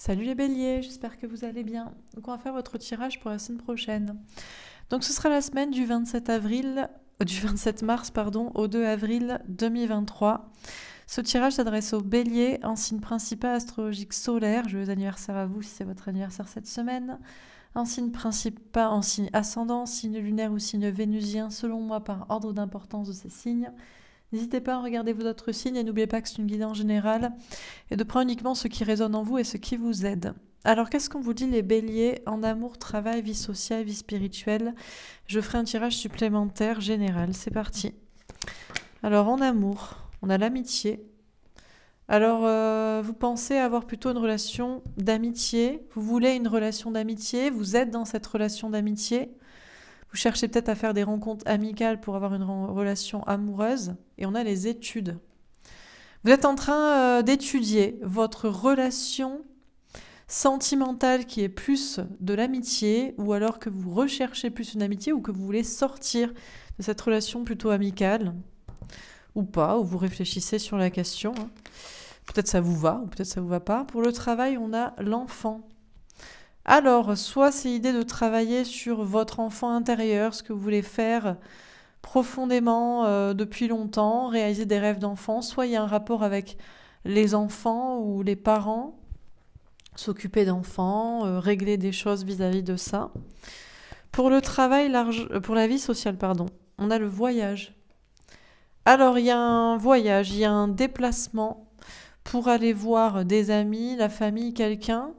Salut les béliers, j'espère que vous allez bien. Donc on va faire votre tirage pour la semaine prochaine. Donc ce sera la semaine du 27 avril euh, du 27 mars pardon au 2 avril 2023. Ce tirage s'adresse aux béliers en signe principal astrologique solaire. je veux anniversaire à vous si c'est votre anniversaire cette semaine. En signe principal, en signe ascendant, signe lunaire ou signe vénusien selon moi par ordre d'importance de ces signes. N'hésitez pas à regarder vos autres signes et n'oubliez pas que c'est une guidance générale et de prendre uniquement ce qui résonne en vous et ce qui vous aide. Alors qu'est-ce qu'on vous dit les béliers en amour, travail, vie sociale, vie spirituelle Je ferai un tirage supplémentaire général, c'est parti. Alors en amour, on a l'amitié. Alors euh, vous pensez avoir plutôt une relation d'amitié, vous voulez une relation d'amitié, vous êtes dans cette relation d'amitié. Vous cherchez peut-être à faire des rencontres amicales pour avoir une relation amoureuse. Et on a les études. Vous êtes en train euh, d'étudier votre relation sentimentale qui est plus de l'amitié, ou alors que vous recherchez plus une amitié, ou que vous voulez sortir de cette relation plutôt amicale, ou pas, ou vous réfléchissez sur la question. Hein. Peut-être ça vous va, ou peut-être ça vous va pas. Pour le travail, on a l'enfant. Alors, soit c'est l'idée de travailler sur votre enfant intérieur, ce que vous voulez faire profondément euh, depuis longtemps, réaliser des rêves d'enfant, soit il y a un rapport avec les enfants ou les parents, s'occuper d'enfants, euh, régler des choses vis-à-vis de ça. Pour le travail large, euh, pour la vie sociale, pardon, on a le voyage. Alors, il y a un voyage, il y a un déplacement pour aller voir des amis, la famille, quelqu'un.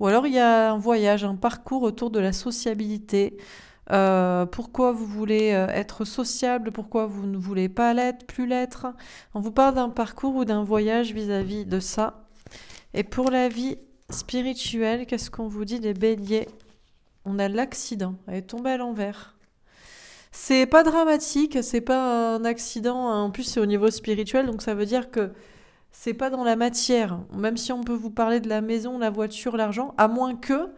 Ou alors il y a un voyage, un parcours autour de la sociabilité. Euh, pourquoi vous voulez euh, être sociable, pourquoi vous ne voulez pas l'être, plus l'être. On vous parle d'un parcours ou d'un voyage vis-à-vis de ça. Et pour la vie spirituelle, qu'est-ce qu'on vous dit des béliers On a l'accident, elle est tombée à l'envers. C'est pas dramatique, c'est pas un accident, hein. en plus c'est au niveau spirituel, donc ça veut dire que c'est pas dans la matière. Même si on peut vous parler de la maison, la voiture, l'argent, à moins que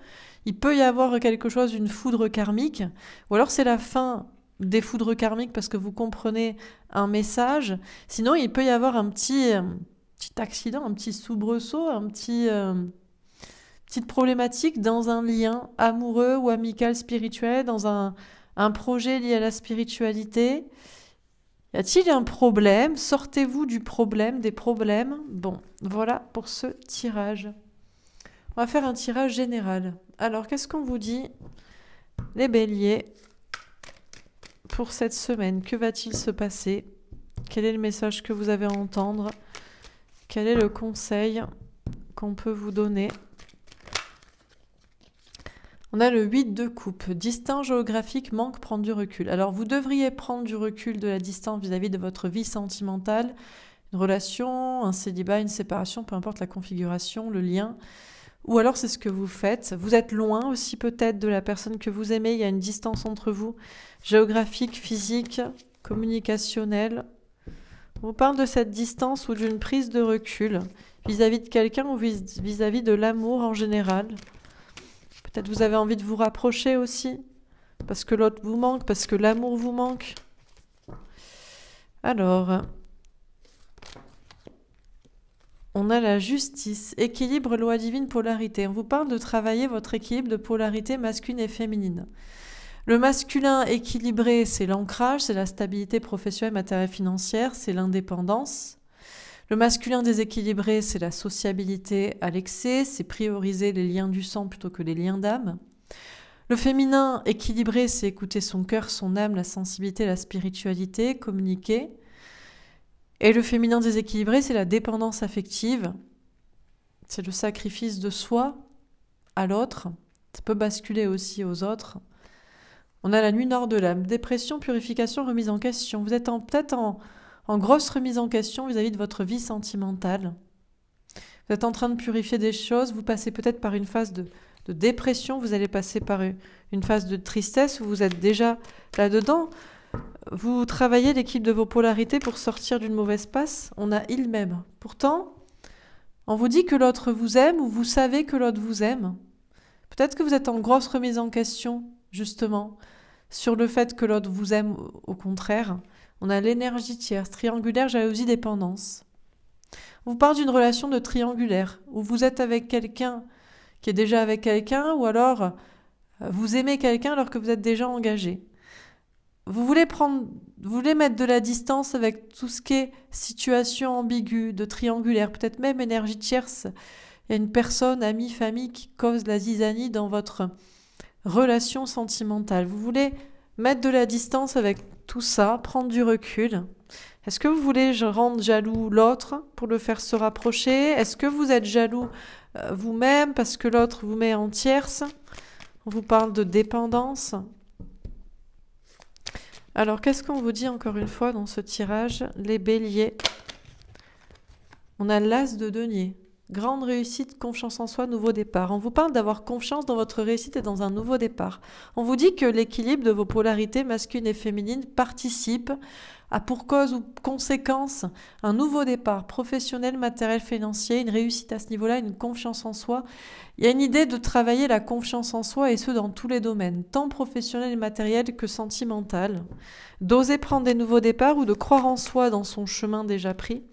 il peut y avoir quelque chose, une foudre karmique, ou alors c'est la fin des foudres karmiques parce que vous comprenez un message. Sinon, il peut y avoir un petit, euh, petit accident, un petit soubresaut, un petit euh, petite problématique dans un lien amoureux ou amical spirituel, dans un projet lié à la spiritualité. Y a-t-il un problème Sortez-vous du problème, des problèmes. Bon, voilà pour ce tirage. On va faire un tirage général. Alors, qu'est-ce qu'on vous dit Les béliers, pour cette semaine, que va-t-il se passer Quel est le message que vous avez à entendre Quel est le conseil qu'on peut vous donner on a le 8 de coupe. Distinct géographique manque prendre du recul. Alors vous devriez prendre du recul de la distance vis-à-vis de votre vie sentimentale, une relation, un célibat, une séparation, peu importe la configuration, le lien. Ou alors c'est ce que vous faites. Vous êtes loin aussi peut-être de la personne que vous aimez. Il y a une distance entre vous, géographique, physique, communicationnelle. On parle de cette distance ou d'une prise de recul vis-à-vis de quelqu'un ou vis à -vis de l'amour en général vous avez envie de vous rapprocher aussi, parce que l'autre vous manque, parce que l'amour vous manque. Alors, on a la justice, équilibre, loi divine, polarité. On vous parle de travailler votre équilibre de polarité masculine et féminine. Le masculin équilibré, c'est l'ancrage, c'est la stabilité professionnelle, matérielle, financière, c'est l'indépendance. Le masculin déséquilibré, c'est la sociabilité à l'excès, c'est prioriser les liens du sang plutôt que les liens d'âme. Le féminin équilibré, c'est écouter son cœur, son âme, la sensibilité, la spiritualité, communiquer. Et le féminin déséquilibré, c'est la dépendance affective, c'est le sacrifice de soi à l'autre. Ça peut basculer aussi aux autres. On a la nuit nord de l'âme, dépression, purification, remise en question. Vous êtes peut-être en, en grosse remise en question vis-à-vis de votre vie sentimentale. Vous êtes en train de purifier des choses, vous passez peut-être par une phase de, de, dépression, vous allez passer par une phase de tristesse, où vous êtes déjà là-dedans. Vous travaillez l'équipe de vos polarités pour sortir d'une mauvaise passe. On a il même. Pourtant, on vous dit que l'autre vous aime ou vous savez que l'autre vous aime. Peut-être que vous êtes en grosse remise en question, justement, sur le fait que l'autre vous aime au contraire. On a l'énergie tierce, triangulaire, jalousie, dépendance. On vous parle d'une relation de triangulaire, où vous êtes avec quelqu'un qui est déjà avec quelqu'un, ou alors euh, vous aimez quelqu'un alors que vous êtes déjà engagé. Vous voulez prendre, vous voulez mettre de la distance avec tout ce qui est situation ambiguë, de triangulaire, peut-être même énergie tierce. Il y a une personne, amie, famille qui cause la zizanie dans votre relation sentimentale. Vous voulez mettre de la distance avec tout ça, prendre du recul. Est-ce que vous voulez rendre jaloux l'autre pour le faire se rapprocher Est-ce que vous êtes jaloux euh, vous-même parce que l'autre vous met en tierce On vous parle de dépendance. Alors qu'est-ce qu'on vous dit encore une fois dans ce tirage Les béliers. On a l'as de denier. Grande réussite, confiance en soi, nouveau départ. On vous parle d'avoir confiance dans votre réussite et dans un nouveau départ. On vous dit que l'équilibre de vos polarités masculine et féminine participe à pour cause ou conséquence un nouveau départ professionnel, matériel, financier, une réussite à ce niveau-là, une confiance en soi. Il y a une idée de travailler la confiance en soi et ce dans tous les domaines, tant professionnel et matériel que sentimental. D'oser prendre des nouveaux départs ou de croire en soi dans son chemin déjà pris.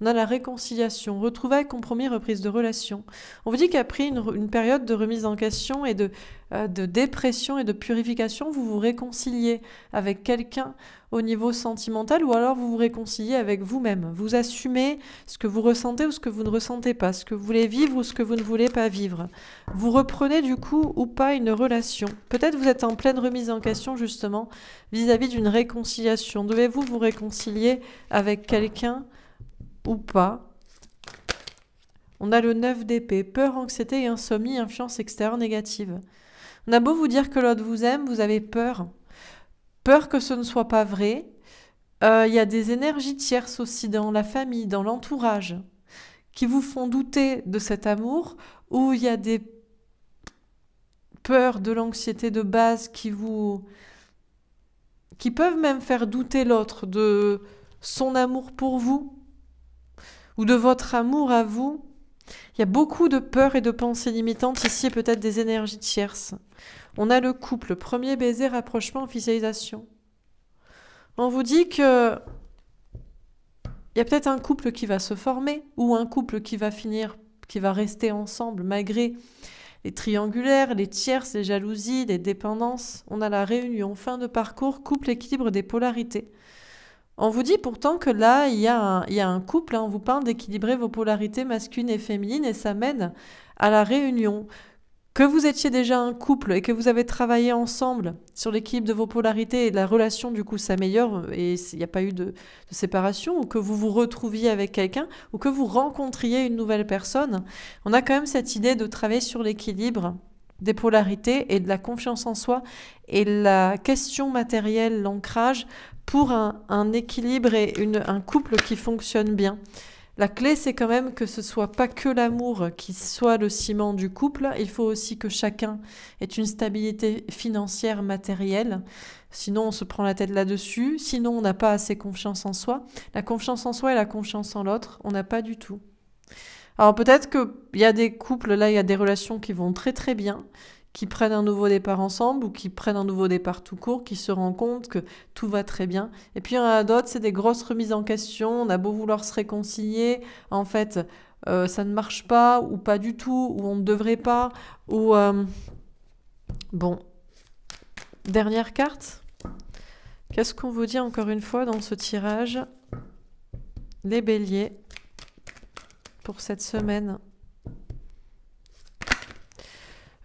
On a la réconciliation, retrouvailles, compromis, reprise de relation. On vous dit qu'après une, période de remise en question et de, euh, de dépression et de purification, vous vous réconciliez avec quelqu'un au niveau sentimental ou alors vous vous réconciliez avec vous-même. Vous assumez ce que vous ressentez ou ce que vous ne ressentez pas, ce que vous voulez vivre ou ce que vous ne voulez pas vivre. Vous reprenez du coup ou pas une relation. Peut-être vous êtes en pleine remise en question justement vis-à-vis d'une réconciliation. Devez-vous vous réconcilier avec quelqu'un ou pas. On a le 9 d'épée, peur, anxiété et insomnie, influence extérieure négative. On a beau vous dire que l'autre vous aime, vous avez peur. Peur que ce ne soit pas vrai. Euh, il y a des énergies tierces aussi dans la famille, dans l'entourage, qui vous font douter de cet amour, ou il y a des peurs de l'anxiété de base qui vous... qui peuvent même faire douter l'autre de son amour pour vous, ou de votre amour à vous. Il y a beaucoup de peurs et de pensées limitantes ici et peut-être des énergies tierces. On a le couple, premier baiser, rapprochement, officialisation. On vous dit que il y a peut-être un couple qui va se former ou un couple qui va finir, qui va rester ensemble malgré les triangulaires, les tierces, les jalousies, les dépendances. On a la réunion, fin de parcours, couple, équilibre des polarités. On vous dit pourtant que là, il y a un, couple, hein, on vous parle d'équilibrer vos polarités masculines et féminines et ça mène à la réunion. Que vous étiez déjà un couple et que vous avez travaillé ensemble sur l'équilibre de vos polarités et la relation du coup s'améliore et il n'y a pas eu de, séparation ou que vous vous retrouviez avec quelqu'un ou que vous rencontriez une nouvelle personne, on a quand même cette idée de travailler sur l'équilibre des polarités et de la confiance en soi et la question matérielle, l'ancrage pour un, équilibre et un couple qui fonctionne bien. La clé, c'est quand même que ce soit pas que l'amour qui soit le ciment du couple. Il faut aussi que chacun ait une stabilité financière, matérielle. Sinon, on se prend la tête là-dessus. Sinon, on n'a pas assez confiance en soi. La confiance en soi et la confiance en l'autre, on n'a pas du tout. Alors peut-être qu'il y a des couples, là, il y a des relations qui vont très très bien, qui prennent un nouveau départ ensemble ou qui prennent un nouveau départ tout court, qui se rendent compte que tout va très bien. Et puis il y en a d'autres, c'est des grosses remises en question, on a beau vouloir se réconcilier, en fait, euh, ça ne marche pas ou pas du tout, ou on ne devrait pas, ou... Euh, bon. Dernière carte. Qu'est-ce qu'on vous dit encore une fois dans ce tirage Les béliers pour cette semaine.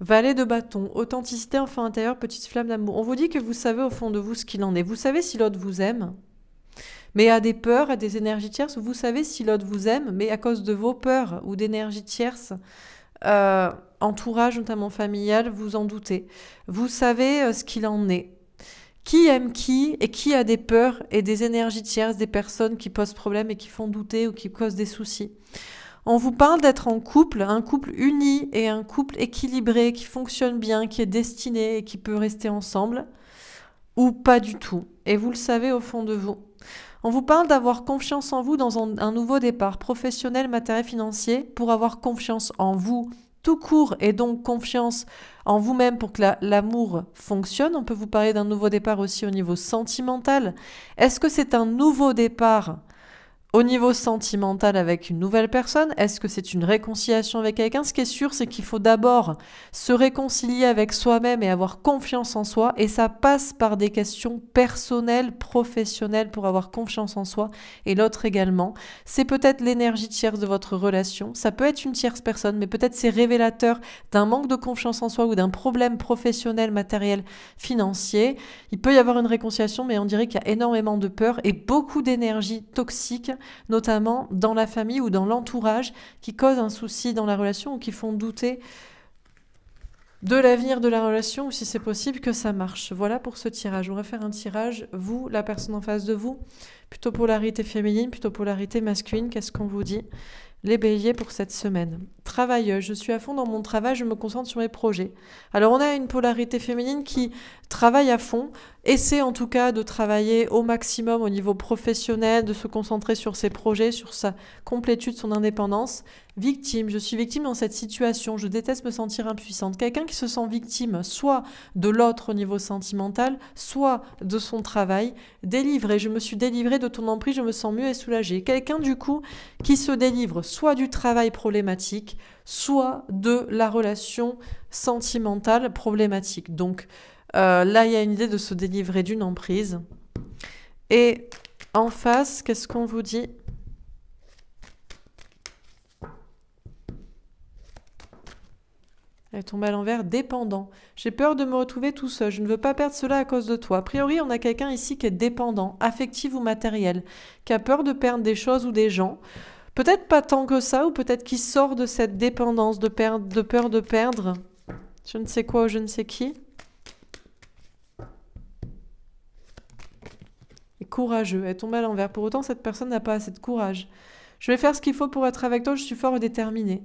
Valet de bâton, authenticité, enfant intérieur, petite flamme d'amour. On vous dit que vous savez au fond de vous ce qu'il en est. Vous savez si l'autre vous aime, mais a des peurs, a des énergies tierces. Vous savez si l'autre vous aime, mais à cause de vos peurs ou d'énergies tierces, euh, entourage notamment familial, vous en doutez. Vous savez euh, ce qu'il en est. Qui aime qui et qui a des peurs et des énergies tierces, des personnes qui posent problème et qui font douter ou qui causent des soucis. On vous parle d'être en couple, un couple uni et un couple équilibré qui fonctionne bien, qui est destiné et qui peut rester ensemble, ou pas du tout. Et vous le savez au fond de vous. On vous parle d'avoir confiance en vous dans un, nouveau départ professionnel, matériel, financier, pour avoir confiance en vous tout court et donc confiance en vous-même pour que l'amour fonctionne. On peut vous parler d'un nouveau départ aussi au niveau sentimental. Est-ce que c'est un nouveau départ au niveau sentimental avec une nouvelle personne, est-ce que c'est une réconciliation avec quelqu'un Ce qui est sûr, c'est qu'il faut d'abord se réconcilier avec soi-même et avoir confiance en soi. Et ça passe par des questions personnelles, professionnelles pour avoir confiance en soi et l'autre également. C'est peut-être l'énergie tierce de votre relation. Ça peut être une tierce personne, mais peut-être c'est révélateur d'un manque de confiance en soi ou d'un problème professionnel, matériel, financier. Il peut y avoir une réconciliation, mais on dirait qu'il y a énormément de peur et beaucoup d'énergie toxique notamment dans la famille ou dans l'entourage, qui causent un souci dans la relation ou qui font douter de l'avenir de la relation ou si c'est possible que ça marche. Voilà pour ce tirage. On va faire un tirage, vous, la personne en face de vous, plutôt polarité féminine, plutôt polarité masculine, qu'est-ce qu'on vous dit les béliers pour cette semaine. Travailleuse, je suis à fond dans mon travail, je me concentre sur mes projets. Alors on a une polarité féminine qui travaille à fond, essaie en tout cas de travailler au maximum au niveau professionnel, de se concentrer sur ses projets, sur sa complétude, son indépendance, Victime, je suis victime dans cette situation, je déteste me sentir impuissante. Quelqu'un qui se sent victime, soit de l'autre au niveau sentimental, soit de son travail. Délivré, je me suis délivrée de ton emprise, je me sens mieux et soulagée. Quelqu'un du coup qui se délivre soit du travail problématique, soit de la relation sentimentale problématique. Donc euh, là, il y a une idée de se délivrer d'une emprise. Et en face, qu'est-ce qu'on vous dit Elle tombe à l'envers, dépendant. J'ai peur de me retrouver tout seul. Je ne veux pas perdre cela à cause de toi. A priori, on a quelqu'un ici qui est dépendant, affectif ou matériel, qui a peur de perdre des choses ou des gens. Peut-être pas tant que ça, ou peut-être qui sort de cette dépendance, de, de peur de perdre. Je ne sais quoi ou je ne sais qui. Et courageux. Elle tombe à l'envers. Pour autant, cette personne n'a pas assez de courage. Je vais faire ce qu'il faut pour être avec toi. Je suis fort et déterminé.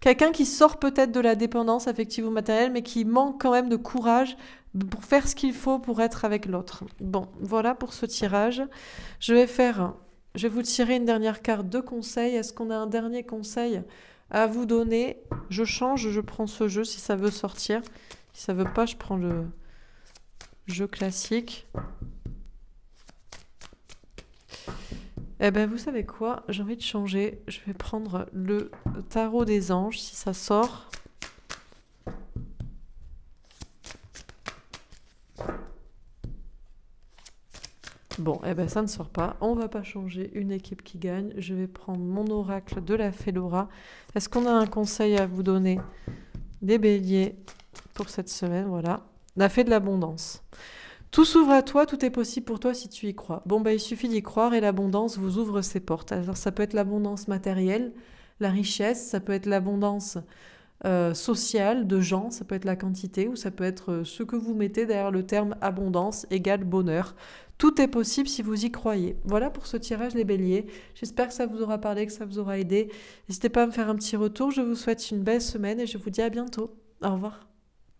Quelqu'un qui sort peut-être de la dépendance affective ou matérielle, mais qui manque quand même de courage pour faire ce qu'il faut pour être avec l'autre. Bon, voilà pour ce tirage. Je vais faire, je vais vous tirer une dernière carte de conseil. Est-ce qu'on a un dernier conseil à vous donner Je change, je prends ce jeu si ça veut sortir. Si ça veut pas, je prends le jeu classique. Eh ben, vous savez quoi J'ai envie de changer. Je vais prendre le tarot des anges, si ça sort. Bon, eh ben, ça ne sort pas. On va pas changer une équipe qui gagne. Je vais prendre mon oracle de la Laura. Est-ce qu'on a un conseil à vous donner des béliers pour cette semaine Voilà. La fait de l'abondance. Tout s'ouvre à toi, tout est possible pour toi si tu y crois. Bon, bah, il suffit d'y croire et l'abondance vous ouvre ses portes. Alors, ça peut être l'abondance matérielle, la richesse, ça peut être l'abondance euh, sociale de gens, ça peut être la quantité ou ça peut être euh, ce que vous mettez derrière le terme abondance égale bonheur. Tout est possible si vous y croyez. Voilà pour ce tirage les béliers. J'espère que ça vous aura parlé, que ça vous aura aidé. N'hésitez pas à me faire un petit retour. Je vous souhaite une belle semaine et je vous dis à bientôt. Au revoir.